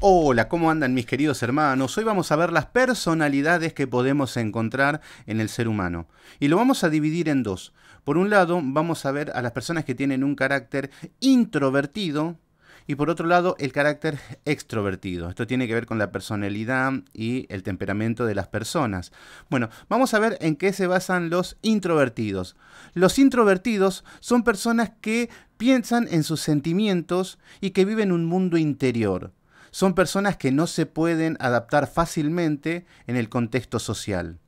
Hola, ¿cómo andan mis queridos hermanos? Hoy vamos a ver las personalidades que podemos encontrar en el ser humano. Y lo vamos a dividir en dos. Por un lado, vamos a ver a las personas que tienen un carácter introvertido y por otro lado, el carácter extrovertido. Esto tiene que ver con la personalidad y el temperamento de las personas. Bueno, vamos a ver en qué se basan los introvertidos. Los introvertidos son personas que piensan en sus sentimientos y que viven un mundo interior son personas que no se pueden adaptar fácilmente en el contexto social.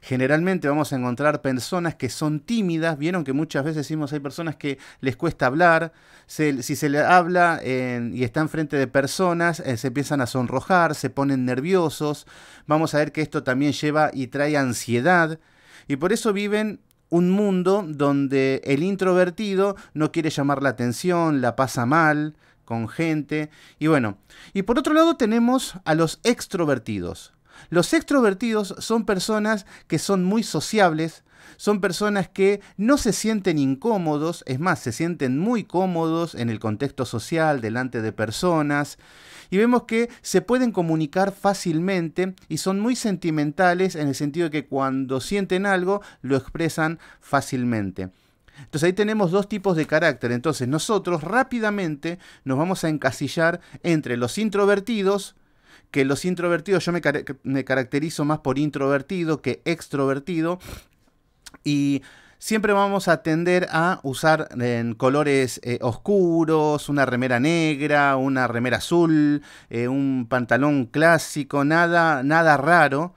Generalmente vamos a encontrar personas que son tímidas, vieron que muchas veces decimos hay personas que les cuesta hablar, si se les habla y están frente de personas, eh, se empiezan a sonrojar, se ponen nerviosos, vamos a ver que esto también lleva y trae ansiedad, y por eso viven un mundo donde el introvertido no quiere llamar la atención, la pasa mal, con gente. Y bueno, y por otro lado tenemos a los extrovertidos. Los extrovertidos son personas que son muy sociables, son personas que no se sienten incómodos, es más, se sienten muy cómodos en el contexto social, delante de personas, y vemos que se pueden comunicar fácilmente y son muy sentimentales en el sentido de que cuando sienten algo lo expresan fácilmente. Entonces ahí tenemos dos tipos de carácter. Entonces nosotros rápidamente nos vamos a encasillar entre los introvertidos, que los introvertidos yo me, caracterizo más por introvertido que extrovertido, y siempre vamos a tender a usar en colores eh, oscuros, una remera negra, una remera azul, eh, un pantalón clásico, nada, nada raro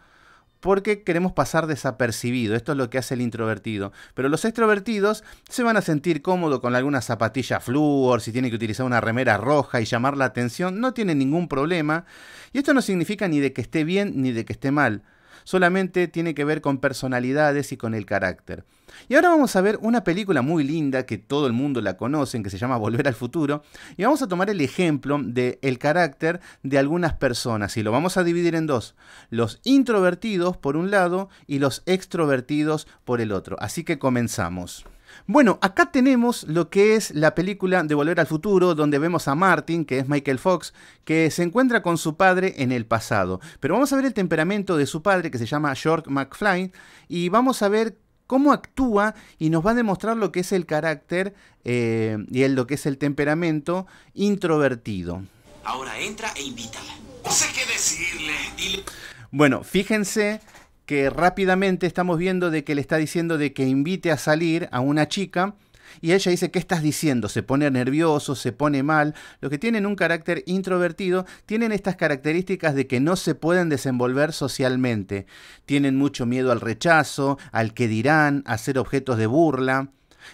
porque queremos pasar desapercibido. Esto es lo que hace el introvertido. Pero los extrovertidos se van a sentir cómodo con alguna zapatilla flúor, si tiene que utilizar una remera roja y llamar la atención, no tiene ningún problema. Y esto no significa ni de que esté bien ni de que esté mal solamente tiene que ver con personalidades y con el carácter. Y ahora vamos a ver una película muy linda que todo el mundo la conoce, que se llama Volver al Futuro, y vamos a tomar el ejemplo del carácter de algunas personas, y lo vamos a dividir en dos, los introvertidos por un lado y los extrovertidos por el otro. Así que comenzamos. Bueno, acá tenemos lo que es la película de Volver al Futuro, donde vemos a Martin, que es Michael Fox, que se encuentra con su padre en el pasado. Pero vamos a ver el temperamento de su padre, que se llama George McFly, y vamos a ver cómo actúa y nos va a demostrar lo que es el carácter eh, y el, lo que es el temperamento introvertido. Ahora entra e invítala. No sé qué decirle. Bueno, fíjense que rápidamente estamos viendo de que le está diciendo de que invite a salir a una chica y ella dice, ¿qué estás diciendo? Se pone nervioso, se pone mal. Los que tienen un carácter introvertido tienen estas características de que no se pueden desenvolver socialmente. Tienen mucho miedo al rechazo, al que dirán, a ser objetos de burla.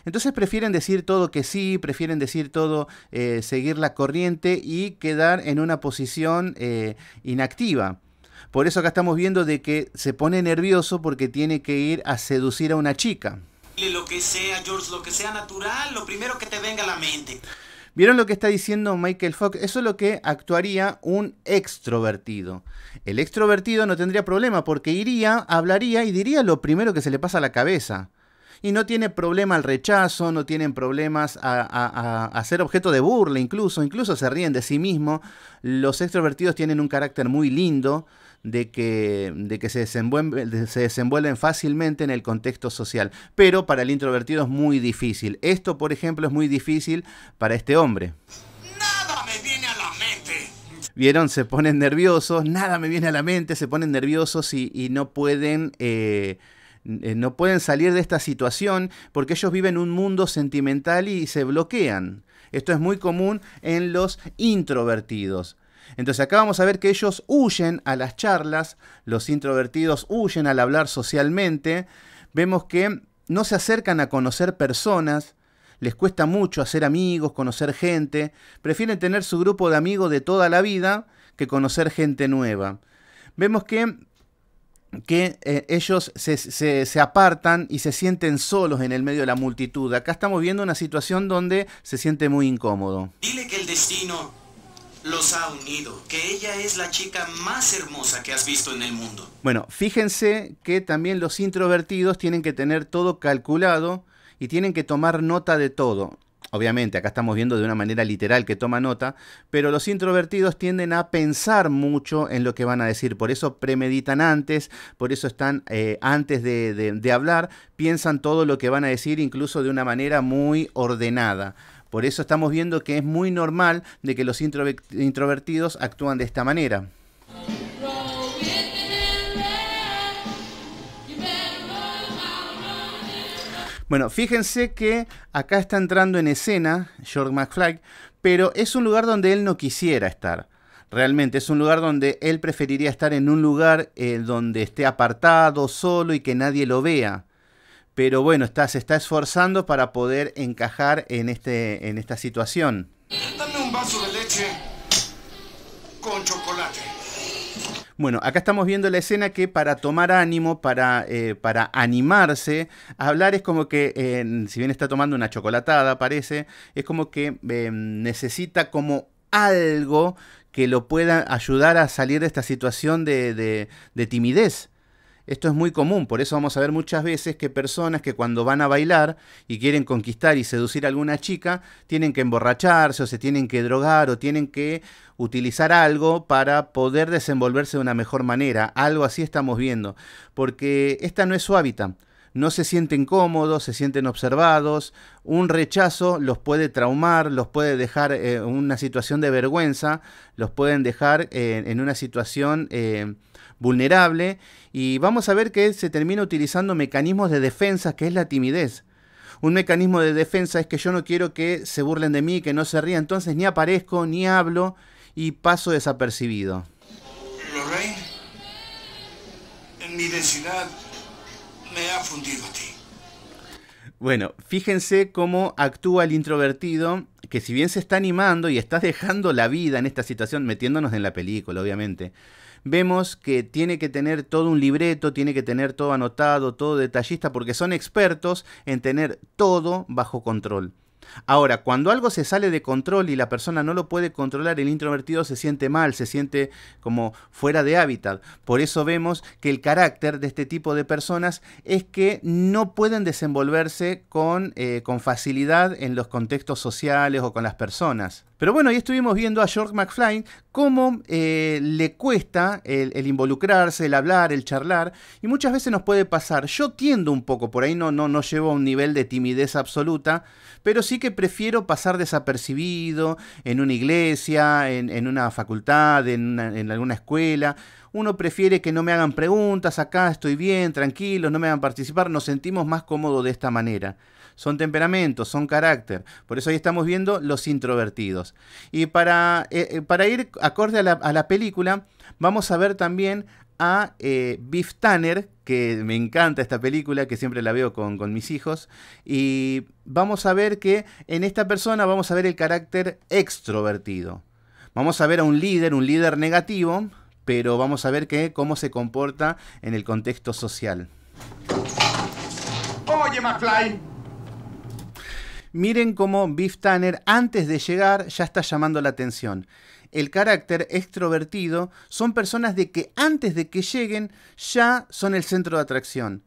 Entonces prefieren decir todo que sí, prefieren decir todo, eh, seguir la corriente y quedar en una posición eh, inactiva. Por eso acá estamos viendo de que se pone nervioso porque tiene que ir a seducir a una chica. Lo que sea, George, lo que sea natural, lo primero que te venga a la mente. ¿Vieron lo que está diciendo Michael Fox? Eso es lo que actuaría un extrovertido. El extrovertido no tendría problema porque iría, hablaría y diría lo primero que se le pasa a la cabeza. Y no tiene problema al rechazo, no tienen problemas a, a, ser objeto de burla incluso, incluso se ríen de sí mismo. Los extrovertidos tienen un carácter muy lindo, de que, se, desenvuelven, fácilmente en el contexto social. Pero para el introvertido es muy difícil. Esto, por ejemplo, es muy difícil para este hombre. Nada me viene a la mente. Vieron, se ponen nerviosos, nada me viene a la mente, se ponen nerviosos y, no pueden... Eh, no pueden salir de esta situación porque ellos viven un mundo sentimental y se bloquean. Esto es muy común en los introvertidos. Entonces acá vamos a ver que ellos huyen a las charlas, los introvertidos huyen al hablar socialmente, vemos que no se acercan a conocer personas, les cuesta mucho hacer amigos, conocer gente, prefieren tener su grupo de amigos de toda la vida que conocer gente nueva. Vemos que, que eh, ellos se, se, apartan y se sienten solos en el medio de la multitud. Acá estamos viendo una situación donde se siente muy incómodo. Dile que el destino los ha unido, que ella es la chica más hermosa que has visto en el mundo. Bueno, fíjense que también los introvertidos tienen que tener todo calculado y tienen que tomar nota de todo. Obviamente, acá estamos viendo de una manera literal que toma nota, pero los introvertidos tienden a pensar mucho en lo que van a decir, por eso premeditan antes, por eso están eh, antes de hablar, piensan todo lo que van a decir, incluso de una manera muy ordenada. Por eso estamos viendo que es muy normal de que los introvertidos actúan de esta manera. Bueno, fíjense que acá está entrando en escena George McFly, pero es un lugar donde él no quisiera estar. Realmente es un lugar donde él preferiría estar en un lugar eh, donde esté apartado, solo y que nadie lo vea pero bueno, está, se está esforzando para poder encajar en, este, en esta situación. Dame un vaso de leche con chocolate. Bueno, acá estamos viendo la escena que para tomar ánimo, para, eh, para animarse, hablar es como que, eh, si bien está tomando una chocolatada, parece, es como que eh, necesita como algo que lo pueda ayudar a salir de esta situación de, de, de timidez. Esto es muy común, por eso vamos a ver muchas veces que personas que cuando van a bailar y quieren conquistar y seducir a alguna chica, tienen que emborracharse o se tienen que drogar o tienen que utilizar algo para poder desenvolverse de una mejor manera. Algo así estamos viendo, porque esta no es su hábitat no se sienten cómodos, se sienten observados, un rechazo los puede traumar, los puede dejar en eh, una situación de vergüenza, los pueden dejar eh, en una situación eh, vulnerable y vamos a ver que se termina utilizando mecanismos de defensa que es la timidez. Un mecanismo de defensa es que yo no quiero que se burlen de mí, que no se ría entonces ni aparezco, ni hablo y paso desapercibido. en mi densidad me fundido ti. Bueno, fíjense cómo actúa el introvertido, que si bien se está animando y está dejando la vida en esta situación, metiéndonos en la película, obviamente, vemos que tiene que tener todo un libreto, tiene que tener todo anotado, todo detallista, porque son expertos en tener todo bajo control. Ahora, cuando algo se sale de control y la persona no lo puede controlar, el introvertido se siente mal, se siente como fuera de hábitat. Por eso vemos que el carácter de este tipo de personas es que no pueden desenvolverse con, eh, facilidad en los contextos sociales o con las personas. Pero bueno, ahí estuvimos viendo a George McFly cómo eh, le cuesta el, involucrarse, el hablar, el charlar, y muchas veces nos puede pasar. Yo tiendo un poco, por ahí no, no, no llevo a un nivel de timidez absoluta, pero sí que prefiero pasar desapercibido en una iglesia, en, una facultad, en alguna escuela uno prefiere que no me hagan preguntas, acá estoy bien, tranquilo, no me hagan participar, nos sentimos más cómodos de esta manera. Son temperamentos, son carácter. Por eso ahí estamos viendo los introvertidos. Y para, eh, eh, para ir acorde a la, película, vamos a ver también a eh, Biff Tanner, que me encanta esta película, que siempre la veo con, con, mis hijos. Y vamos a ver que en esta persona vamos a ver el carácter extrovertido. Vamos a ver a un líder, un líder negativo, pero vamos a ver cómo se comporta en el contexto social. Oye, McFly. Miren cómo Biff Tanner, antes de llegar, ya está llamando la atención el carácter extrovertido son personas de que antes de que lleguen ya son el centro de atracción.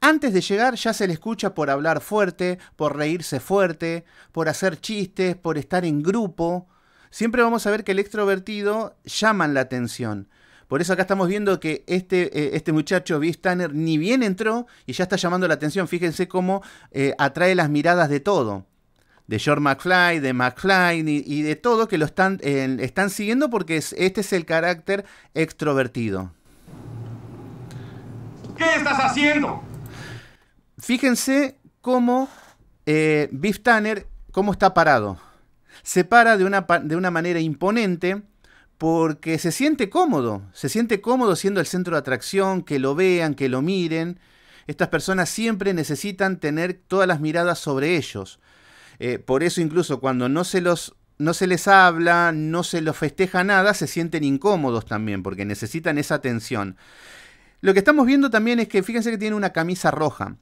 Antes de llegar ya se le escucha por hablar fuerte, por reírse fuerte, por hacer chistes, por estar en grupo. Siempre vamos a ver que el extrovertido llaman la atención. Por eso acá estamos viendo que este, eh, este muchacho, Biff Tanner, ni bien entró y ya está llamando la atención. Fíjense cómo eh, atrae las miradas de todo. De George McFly, de McFly y, de todo que lo están, eh, están siguiendo porque este es el carácter extrovertido. ¿Qué estás haciendo? Fíjense cómo Biff Tanner, cómo está parado. Se para de una, de una manera imponente porque se siente cómodo, se siente cómodo siendo el centro de atracción, que lo vean, que lo miren. Estas personas siempre necesitan tener todas las miradas sobre ellos. Eh, por eso incluso cuando no se los no se les habla, no se los festeja nada, se sienten incómodos también porque necesitan esa atención. Lo que estamos viendo también es que fíjense que tiene una camisa roja.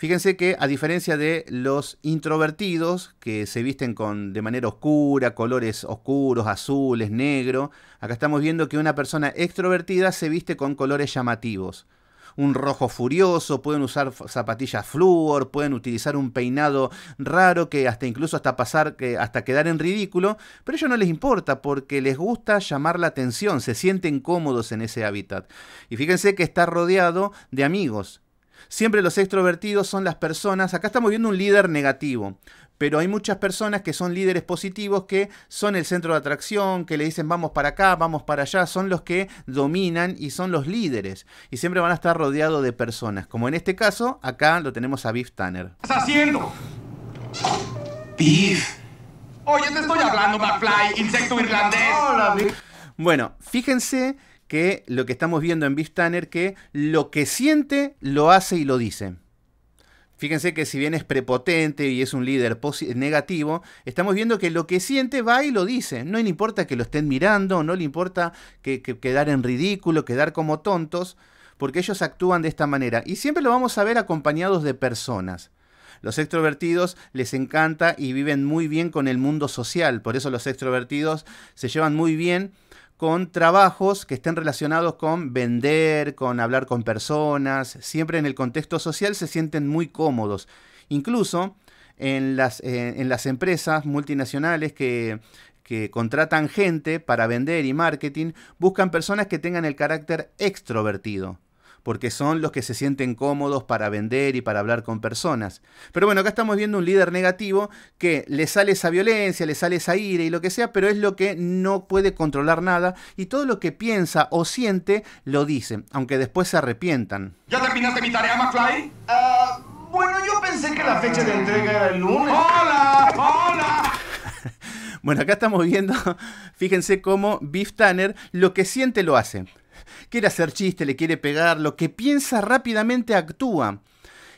Fíjense que a diferencia de los introvertidos, que se visten con, de manera oscura, colores oscuros, azules, negro, acá estamos viendo que una persona extrovertida se viste con colores llamativos. Un rojo furioso, pueden usar zapatillas flúor, pueden utilizar un peinado raro que hasta incluso hasta pasar, hasta quedar en ridículo, pero a ellos no les importa porque les gusta llamar la atención, se sienten cómodos en ese hábitat. Y fíjense que está rodeado de amigos, Siempre los extrovertidos son las personas, acá estamos viendo un líder negativo, pero hay muchas personas que son líderes positivos, que son el centro de atracción, que le dicen vamos para acá, vamos para allá, son los que dominan y son los líderes. Y siempre van a estar rodeados de personas, como en este caso, acá lo tenemos a Biff Tanner. ¿Qué estás haciendo? Biff. Oye, te estoy hablando, McFly, insecto irlandés. Hola, Bueno, fíjense que lo que estamos viendo en Biff Tanner, que lo que siente, lo hace y lo dice. Fíjense que si bien es prepotente y es un líder negativo, estamos viendo que lo que siente va y lo dice. No le importa que lo estén mirando, no le importa que, quedar en ridículo, quedar como tontos, porque ellos actúan de esta manera. Y siempre lo vamos a ver acompañados de personas. Los extrovertidos les encanta y viven muy bien con el mundo social. Por eso los extrovertidos se llevan muy bien con trabajos que estén relacionados con vender, con hablar con personas, siempre en el contexto social se sienten muy cómodos. Incluso en las, eh, empresas multinacionales que contratan gente para vender y marketing, buscan personas que tengan el carácter extrovertido, porque son los que se sienten cómodos para vender y para hablar con personas. Pero bueno, acá estamos viendo un líder negativo que le sale esa violencia, le sale esa ira y lo que sea, pero es lo que no puede controlar nada y todo lo que piensa o siente lo dice, aunque después se arrepientan. ¿Ya terminaste mi tarea, McFly? Ah, bueno, yo pensé que la fecha de entrega era el lunes. ¡Hola! ¡Hola! Bueno, acá estamos viendo, fíjense cómo Beef Tanner lo que siente lo hace quiere hacer chiste, le quiere pegar, lo que piensa rápidamente actúa.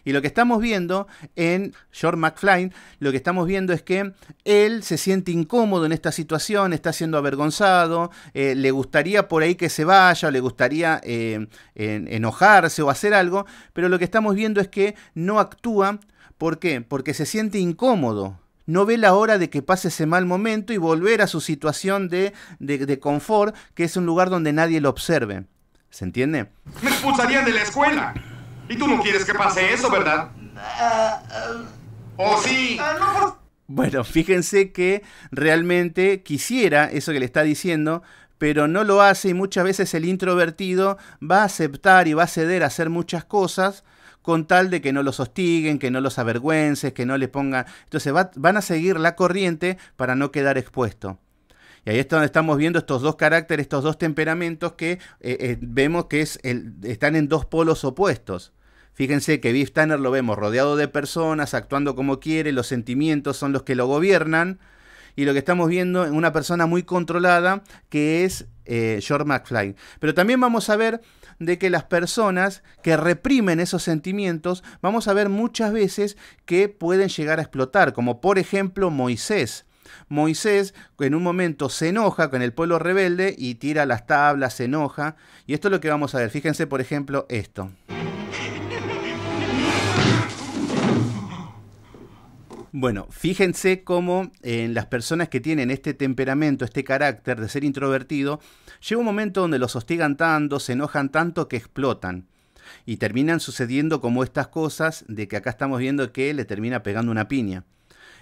Y lo que estamos viendo en George McFly, lo que estamos viendo es que él se siente incómodo en esta situación, está siendo avergonzado, eh, le gustaría por ahí que se vaya, le gustaría eh, enojarse o hacer algo, pero lo que estamos viendo es que no actúa. ¿Por qué? Porque se siente incómodo, no ve la hora de que pase ese mal momento y volver a su situación de, de, confort, que es un lugar donde nadie lo observe. ¿Se entiende? Me expulsarían de la escuela. Y tú no quieres que pase eso, ¿verdad? ¿O sí? Bueno, fíjense que realmente quisiera eso que le está diciendo, pero no lo hace y muchas veces el introvertido va a aceptar y va a ceder a hacer muchas cosas con tal de que no los hostiguen, que no los avergüences, que no les pongan... Entonces van a seguir la corriente para no quedar expuesto. Y ahí es donde estamos viendo estos dos caracteres, estos dos temperamentos que eh, eh, vemos que están en dos polos opuestos. Fíjense que Biff Tanner lo vemos rodeado de personas, actuando como quiere, los sentimientos son los que lo gobiernan. Y lo que estamos viendo es una persona muy controlada, que es eh, George McFly. Pero también vamos a ver de que las personas que reprimen esos sentimientos, vamos a ver muchas veces que pueden llegar a explotar, como por ejemplo Moisés. Moisés en un momento se enoja con el pueblo rebelde y tira las tablas, se enoja. Y esto es lo que vamos a ver. Fíjense por ejemplo esto. Bueno, fíjense cómo en las personas que tienen este temperamento, este carácter de ser introvertido, llega un momento donde los hostigan tanto, se enojan tanto que explotan. Y terminan sucediendo como estas cosas de que acá estamos viendo que le termina pegando una piña.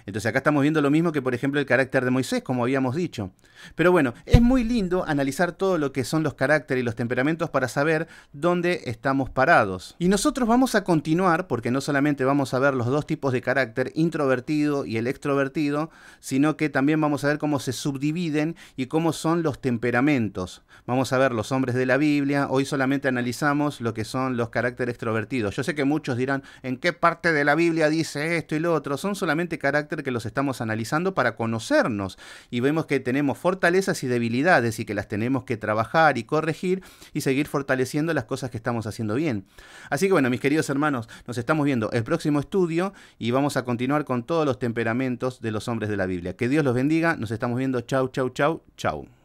Entonces acá estamos viendo lo mismo que por ejemplo el carácter de Moisés, como habíamos dicho. Pero bueno, es muy lindo analizar todo lo que son los caracteres y los temperamentos para saber dónde estamos parados. Y nosotros vamos a continuar, porque no solamente vamos a ver los dos tipos de carácter, introvertido y el extrovertido, sino que también vamos a ver cómo se subdividen y cómo son los temperamentos. Vamos a ver los hombres de la Biblia, hoy solamente analizamos lo que son los caracteres extrovertidos. Yo sé que muchos dirán, ¿en qué parte de la Biblia dice esto y lo otro? Son solamente carácteres? que los estamos analizando para conocernos y vemos que tenemos fortalezas y debilidades y que las tenemos que trabajar y corregir y seguir fortaleciendo las cosas que estamos haciendo bien. Así que bueno, mis queridos hermanos, nos estamos viendo el próximo estudio y vamos a continuar con todos los temperamentos de los hombres de la Biblia. Que Dios los bendiga, nos estamos viendo, chau, chau, chau, chau.